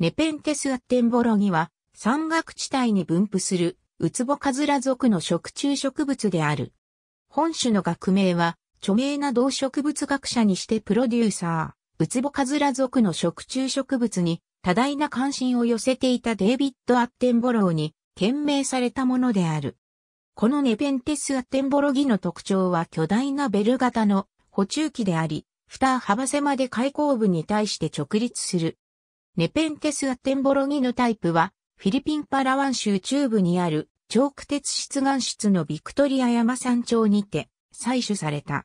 ネペンテス・アッテンボロギは、山岳地帯に分布する、ウツボカズラ属の食虫植物である。本種の学名は、著名な動植物学者にしてプロデューサー、ウツボカズラ属の食虫植物に多大な関心を寄せていたデイビッド・アッテンボローに懸命されたものである。このネペンテス・アッテンボロギの特徴は巨大なベル型の補充器であり、蓋幅狭で開口部に対して直立するネペンテスアテンボロギヌタイプは、フィリピンパラワン州中部にある、長久鉄出願室のビクトリア山山頂にて、採取された。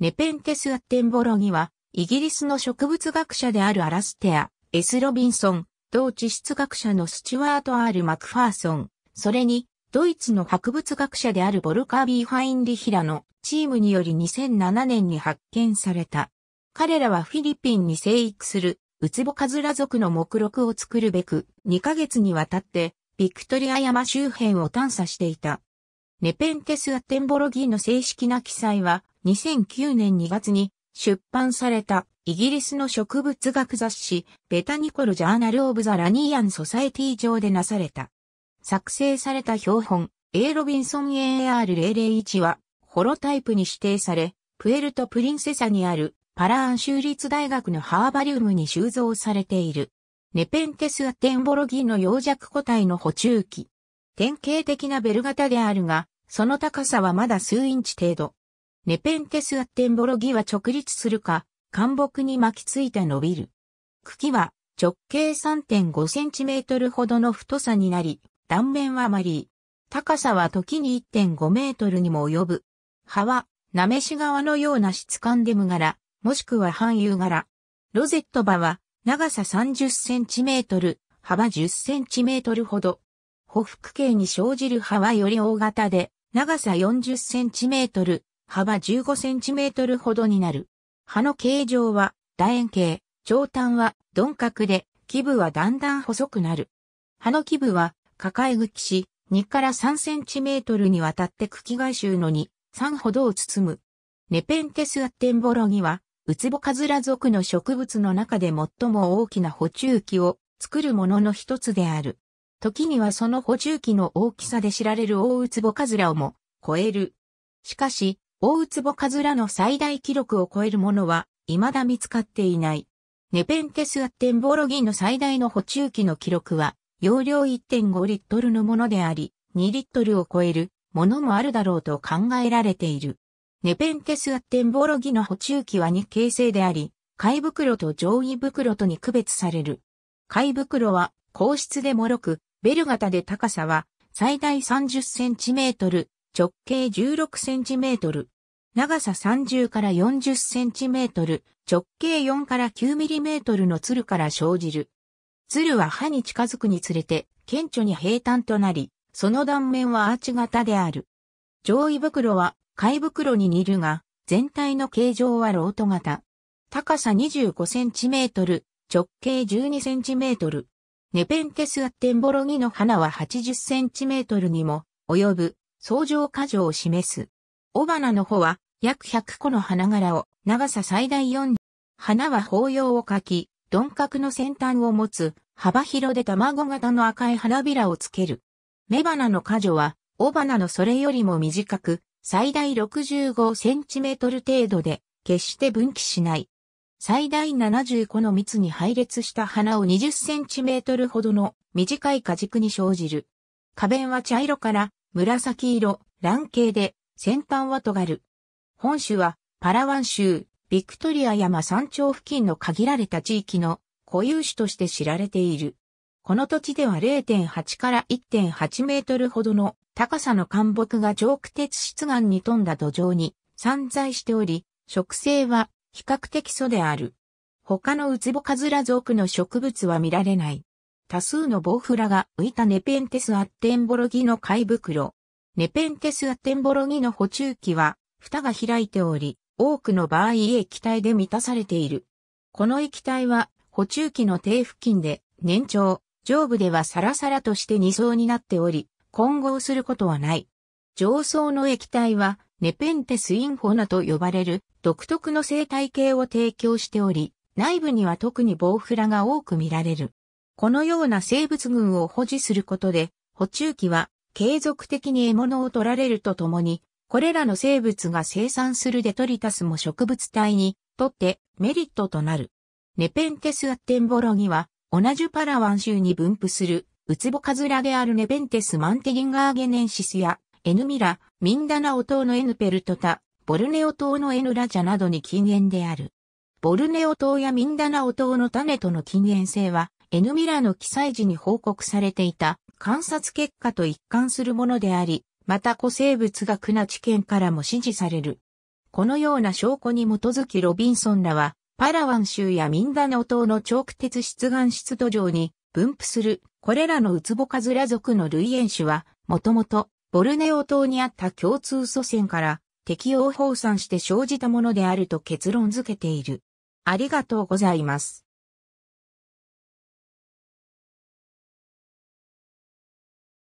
ネペンテスアテンボロギは、イギリスの植物学者であるアラステア、エス・ロビンソン、同地質学者のスチュワート・アール・マクファーソン、それに、ドイツの博物学者であるボルカービー・ファインリヒラのチームにより2007年に発見された。彼らはフィリピンに生育するウツボカズラ族の目録を作るべく、2ヶ月にわたって、ビクトリア山周辺を探査していた。ネペンテス・アテンボロギーの正式な記載は、2009年2月に出版されたイギリスの植物学雑誌、ベタニコル・ジャーナル・オブ・ザ・ラニーアン・ソサエティ上でなされた。作成された標本、A ロビンソン AR001 は、ホロタイプに指定され、プエルト・プリンセサにあるパラーン州立大学のハーバリウムに収蔵されている。ネペンテス・アテンボロギの洋弱個体の補充器。典型的なベル型であるが、その高さはまだ数インチ程度。ネペンテス・アテンボロギは直立するか、干木に巻きついて伸びる。茎は直径3.5センチメートルほどの太さになり、断面はマリー。高さは時に1.5メートルにも及ぶ。葉は、なめし側のような質感で無柄。もしくは半夕柄。ロゼット葉は長さ30センチメートル、幅10センチメートルほど。ほふ形に生じる葉はより大型で、長さ40センチメートル、幅15センチメートルほどになる。葉の形状は楕円形、長短は鈍角で、基部はだんだん細くなる。葉の基部は抱え茎し、2から3センチメートルにわたって茎外周の2、3ほどを包む。ネペンテスアッテンボロギはウツボカズラ属の植物の中で最も大きな補充器を作るものの一つである。時にはその補充器の大きさで知られるオウツボカズラをも超える。しかし、オオウツボカズラの最大記録を超えるものは未だ見つかっていない。ネペンテスアッテンボロギンの最大の補充器の記録は、容量1.5リットルのものであり、2リットルを超えるものもあるだろうと考えられている。ネペンテスアッテンボロギの補充器は日形成であり、貝袋と上位袋とに区別される。貝袋は、硬質で脆く、ベル型で高さは、最大30センチメートル、直径16センチメートル。長さ30から40センチメートル、直径4から9ミリメートルの鶴から生じる。鶴は歯に近づくにつれて、顕著に平坦となり、その断面はアーチ型である。上位袋は貝袋に似るが、全体の形状はロート型。高さ25センチメートル、直径12センチメートル。ネペンテスアッテンボロギの花は80センチメートルにも及ぶ相乗果樹を示す。雄花の穂は約100個の花柄を長さ最大4。花は法要を描き、鈍角の先端を持つ幅広で卵型の赤い花びらをつける。雌花の果樹は雄花のそれよりも短く、最大65センチメートル程度で、決して分岐しない。最大70個の蜜に配列した花を20センチメートルほどの短い果軸に生じる。花弁は茶色から紫色、卵形で、先端は尖る。本種はパラワン州、ビクトリア山山頂付近の限られた地域の固有種として知られている。この土地では0.8から1.8メートルほどの高さの干木が上空鉄質岩に富んだ土壌に散在しており、植生は比較的素である。他のウツボカズラ属の植物は見られない。多数のボウフラが浮いたネペンテスアッテンボロギの貝袋。ネペンテスアッテンボロギの補充器は、蓋が開いており、多くの場合液体で満たされている。この液体は、補充器の底付近で、年長、上部ではサラサラとして二層になっており、混合することはない。上層の液体はネペンテスインフォナと呼ばれる独特の生態系を提供しており、内部には特にボウフラが多く見られる。このような生物群を保持することで、補充器は継続的に獲物を取られるとともに、これらの生物が生産するデトリタスも植物体にとってメリットとなる。ネペンテスアッテンボロギは同じパラワン州に分布するウツボカズラであるネベンテスマンテギンガーゲネンシスや、エヌミラ、ミンダナオ島のエヌペルトタ、ボルネオ島のエヌラジャなどに禁煙である。ボルネオ島やミンダナオ島の種との禁煙性は、エヌミラの記載時に報告されていた観察結果と一貫するものであり、また古生物学な知見からも支持される。このような証拠に基づきロビンソンらは、パラワン州やミンダナオ島の長久鉄出岩出土壌に分布するこれらのウツボカズラ族の類縁種は、もともと、ボルネオ島にあった共通祖先から適応放散して生じたものであると結論付けている。ありがとうございます。